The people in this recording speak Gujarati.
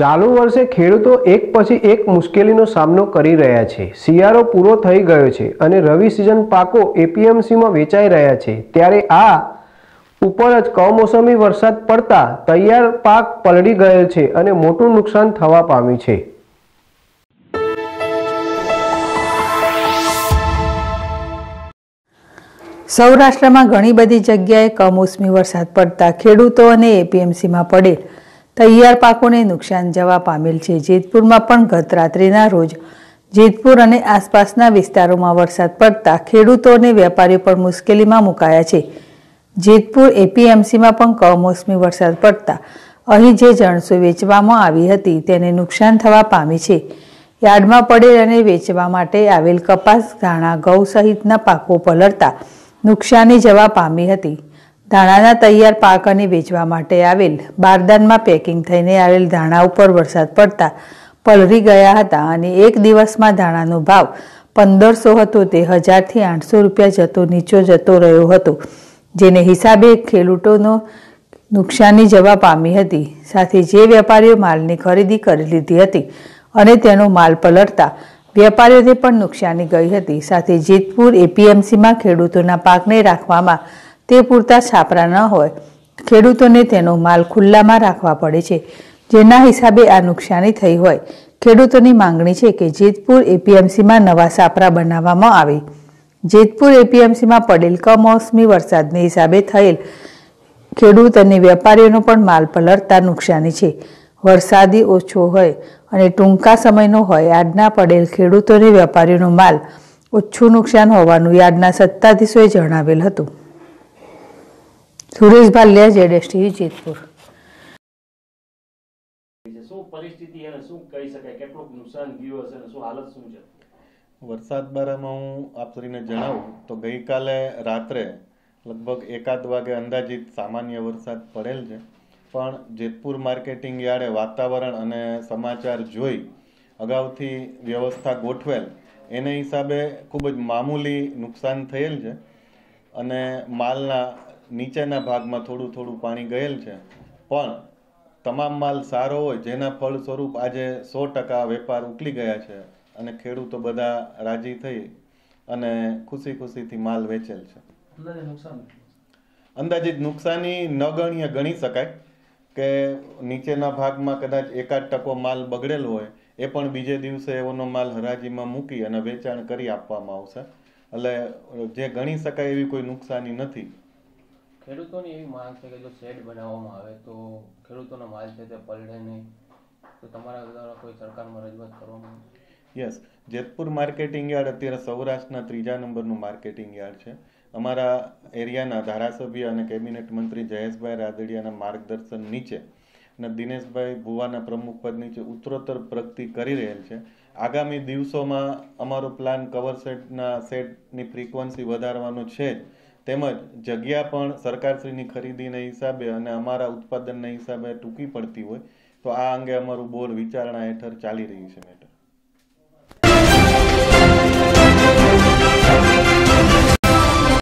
ચાલુ વર્ષે ખેડૂતો એક પછી એક મુશ્કેલીનો સામનો કરી રહ્યા છે શિયાળો પૂરો થઈ ગયો છે અને રવિ સિઝન પાકો એપીએમસીમાં વેચાઈ રહ્યા છે ત્યારે આ ઉપર જ કમોસમી વરસાદ પડતા તૈયાર પાક પલળી ગયો છે અને મોટું નુકસાન થવા પામ્યું છે સૌરાષ્ટ્રમાં ઘણી બધી જગ્યાએ કમોસમી વરસાદ પડતા ખેડૂતો અને એપીએમસીમાં પડેલ તૈયાર પાકોને નુકસાન જવા પામેલ છે જેતપુરમાં પણ ગત રાત્રિના રોજ જેતપુર અને આસપાસના વિસ્તારોમાં વરસાદ પડતા ખેડૂતો અને વેપારીઓ પણ મુશ્કેલીમાં મુકાયા છે જેતપુર એપીએમસીમાં પણ કમોસમી વરસાદ પડતા અહીં જે જણસો વેચવામાં આવી હતી તેને નુકસાન થવા પામી છે યાર્ડમાં પડેલ અને વેચવા માટે આવેલ કપાસ ઘાણા ઘઉં સહિતના પાકો પલળતા નુકસાની જવા પામી હતી ધાણાના તૈયાર પાકને વેચવા માટે આવેલ બારદાનમાં પેકિંગ થઈને આવેલ ધાણા ઉપર વરસાદ પડતા પલરી ગયા હતા અને એક દિવસમાં ધાણાનો ભાવ પંદરસો હતો તે હજારથી આઠસો રૂપિયા જતો નીચો જતો રહ્યો હતો જેને હિસાબે ખેડૂતોનો નુકસાની જવા પામી હતી સાથે જે વેપારીઓ માલની ખરીદી કરી લીધી હતી અને તેનો માલ પલળતા વેપારીઓને પણ નુકસાની ગઈ હતી સાથે જેતપુર એપીએમસીમાં ખેડૂતોના પાકને રાખવામાં તે પૂરતા છાપરા ન હોય ખેડૂતોને તેનો માલ ખુલ્લામાં રાખવા પડે છે જેના હિસાબે આ નુકસાની થઈ હોય ખેડૂતોની માંગણી છે કે જેતપુર એપીએમસીમાં નવા છાપરા બનાવવામાં આવે જેતપુર એપીએમસીમાં પડેલ કમોસમી વરસાદને હિસાબે થયેલ ખેડૂત અને વેપારીઓનો પણ માલ પલળતા નુકસાની છે વરસાદી ઓછો હોય અને ટૂંકા સમયનો હોય યાર્ડના પડેલ ખેડૂતોને વેપારીઓનો માલ ઓછું નુકસાન હોવાનું યાદના સત્તાધીશોએ જણાવેલ હતું સુરેશભાઈ લે જેડ એસટી જેતપુર શું પરિસ્થિતિ અને શું કહી શકાય કેટલું નુકસાન ગયું હશે અને શું હાલત શું છે વરસાદ બારામાં હું આપ સૌને જણાવું તો ગઈકાલે રાત્રે લગભગ એકાદ વાગે અંદાજિત સામાન્ય વરસાદ પડેલ છે પણ જેતપુર માર્કેટિંગ યાર્ડે વાતાવરણ અને સમાચાર જોઈ અગાઉથી વ્યવસ્થા ગોઠવેલ એને હિસાબે ખૂબ જ મામૂલી નુકસાન થયેલ છે અને માલના નીચેના ભાગમાં થોડું થોડું પાણી ગયેલ છે પણ તમામ માલ સારો હોય જેના ફળ સ્વરૂપ આજે સો ટકા વેપાર ઉકલી ગયા છે અને ખેડૂતો બધા રાજી થઈ અને ખુશી ખુશીથી માલ વેચેલ છે અંદાજિત નુકસાની ન ગણીએ ગણી શકાય કે નીચેના ભાગમાં કદાચ એકાદ ટકો માલ બગડેલો હોય એ પણ બીજે દિવસે એવોનો માલ હરાજીમાં મૂકી અને વેચાણ કરી આપવામાં આવશે એટલે જે ગણી શકાય એવી કોઈ નુકસાની નથી ખેડૂતોની એવી માંગ છે કે જો શેડ બનાવવામાં આવે તો ખેડૂતોનો માલ છે તે પલળે નહીં તો તમારા દ્વારા કોઈ સરકારમાં રજૂઆત કરવામાં યસ જેતપુર માર્કેટિંગ યાર્ડ અત્યારે સૌરાષ્ટ્રના ત્રીજા નંબરનું માર્કેટિંગ યાર્ડ છે અમારા એરિયાના ધારાસભ્ય અને કેબિનેટ મંત્રી જયેશભાઈ રાદડિયાના માર્ગદર્શન નીચે અને દિનેશભાઈ ભુવાના પ્રમુખ પદ નીચે ઉત્તરોત્તર પ્રગતિ કરી રહેલ છે આગામી દિવસોમાં અમારો પ્લાન કવર સેટના સેટની ફ્રીક્વન્સી વધારવાનો છે જ તેમજ જગ્યા પણ સરકારશ્રીની ખરીદીના હિસાબે અને અમારા ઉત્પાદનના હિસાબે ટૂંકી પડતી હોય તો આ અંગે અમારું બોર્ડ વિચારણા હેઠળ ચાલી રહ્યું છે મેટર